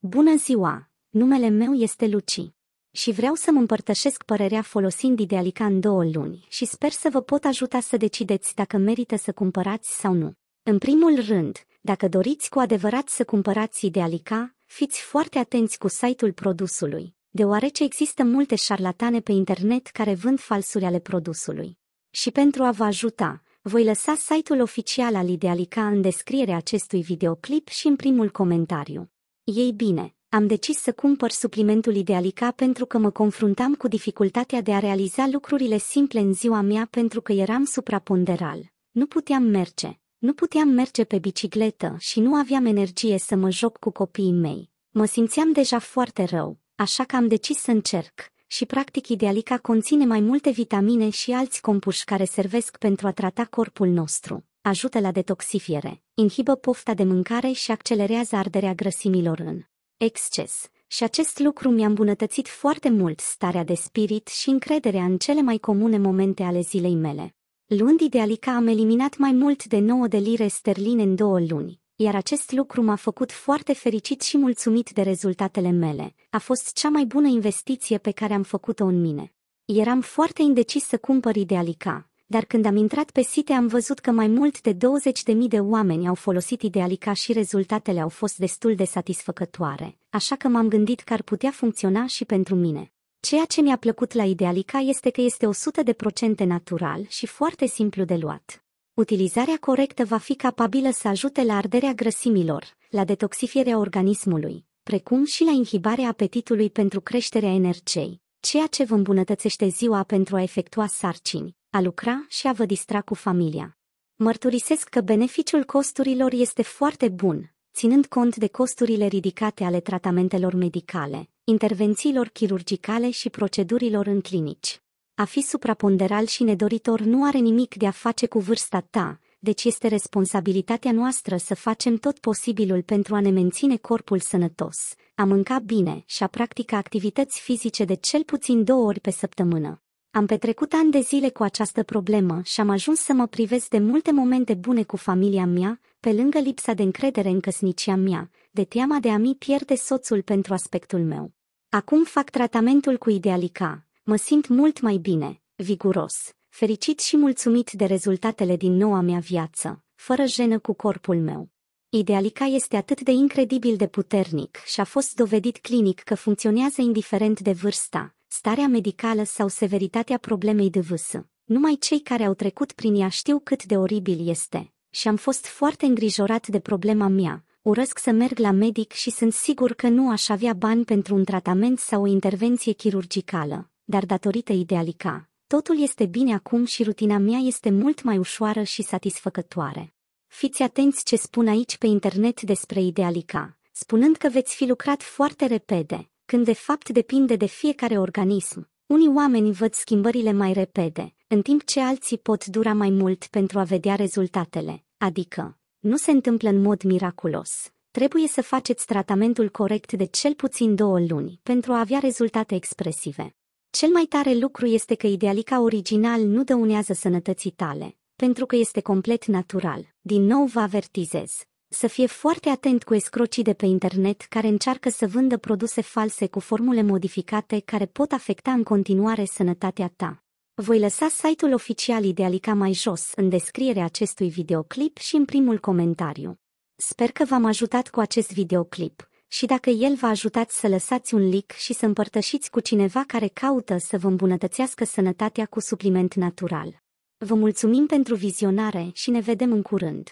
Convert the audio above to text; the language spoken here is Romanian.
Bună ziua! Numele meu este Luci. Și vreau să-mi împărtășesc părerea folosind Idealica în două luni și sper să vă pot ajuta să decideți dacă merită să cumpărați sau nu. În primul rând, dacă doriți cu adevărat să cumpărați Idealica, fiți foarte atenți cu site-ul produsului, deoarece există multe șarlatane pe internet care vând falsuri ale produsului. Și pentru a vă ajuta, voi lăsa site-ul oficial al Idealica în descrierea acestui videoclip și în primul comentariu. Ei bine, am decis să cumpăr suplimentul Idealica pentru că mă confruntam cu dificultatea de a realiza lucrurile simple în ziua mea pentru că eram supraponderal. Nu puteam merge, nu puteam merge pe bicicletă și nu aveam energie să mă joc cu copiii mei. Mă simțeam deja foarte rău, așa că am decis să încerc și practic Idealica conține mai multe vitamine și alți compuși care servesc pentru a trata corpul nostru ajută la detoxifiere, inhibă pofta de mâncare și accelerează arderea grăsimilor în exces. Și acest lucru mi-a îmbunătățit foarte mult starea de spirit și încrederea în cele mai comune momente ale zilei mele. Luând Idealica am eliminat mai mult de 9 de lire sterline în două luni, iar acest lucru m-a făcut foarte fericit și mulțumit de rezultatele mele. A fost cea mai bună investiție pe care am făcut-o în mine. Eram foarte indecis să cumpăr Idealica, dar când am intrat pe site am văzut că mai mult de 20.000 de oameni au folosit Idealica și rezultatele au fost destul de satisfăcătoare, așa că m-am gândit că ar putea funcționa și pentru mine. Ceea ce mi-a plăcut la Idealica este că este 100% natural și foarte simplu de luat. Utilizarea corectă va fi capabilă să ajute la arderea grăsimilor, la detoxifierea organismului, precum și la inhibarea apetitului pentru creșterea energiei, ceea ce vă îmbunătățește ziua pentru a efectua sarcini, a lucra și a vă distra cu familia. Mărturisesc că beneficiul costurilor este foarte bun, ținând cont de costurile ridicate ale tratamentelor medicale, intervențiilor chirurgicale și procedurilor în clinici. A fi supraponderal și nedoritor nu are nimic de a face cu vârsta ta, deci este responsabilitatea noastră să facem tot posibilul pentru a ne menține corpul sănătos, a mânca bine și a practica activități fizice de cel puțin două ori pe săptămână. Am petrecut ani de zile cu această problemă și am ajuns să mă privesc de multe momente bune cu familia mea, pe lângă lipsa de încredere în căsnicia mea, de teama de a mi pierde soțul pentru aspectul meu. Acum fac tratamentul cu Idealica, mă simt mult mai bine, viguros, fericit și mulțumit de rezultatele din noua mea viață, fără jenă cu corpul meu. Idealica este atât de incredibil de puternic și a fost dovedit clinic că funcționează indiferent de vârsta, starea medicală sau severitatea problemei de vâsă. Numai cei care au trecut prin ea știu cât de oribil este și am fost foarte îngrijorat de problema mea. Urăsc să merg la medic și sunt sigur că nu aș avea bani pentru un tratament sau o intervenție chirurgicală, dar datorită idealica, totul este bine acum și rutina mea este mult mai ușoară și satisfăcătoare. Fiți atenți ce spun aici pe internet despre idealica, spunând că veți fi lucrat foarte repede, când de fapt depinde de fiecare organism. Unii oameni văd schimbările mai repede, în timp ce alții pot dura mai mult pentru a vedea rezultatele, adică nu se întâmplă în mod miraculos. Trebuie să faceți tratamentul corect de cel puțin două luni pentru a avea rezultate expresive. Cel mai tare lucru este că idealica original nu dăunează sănătății tale, pentru că este complet natural. Din nou vă avertizez, să fie foarte atent cu escrocii de pe internet care încearcă să vândă produse false cu formule modificate care pot afecta în continuare sănătatea ta. Voi lăsa site-ul oficial Idealica mai jos în descrierea acestui videoclip și în primul comentariu. Sper că v-am ajutat cu acest videoclip și dacă el v-a ajutat să lăsați un like și să împărtășiți cu cineva care caută să vă îmbunătățească sănătatea cu supliment natural. Vă mulțumim pentru vizionare și ne vedem în curând!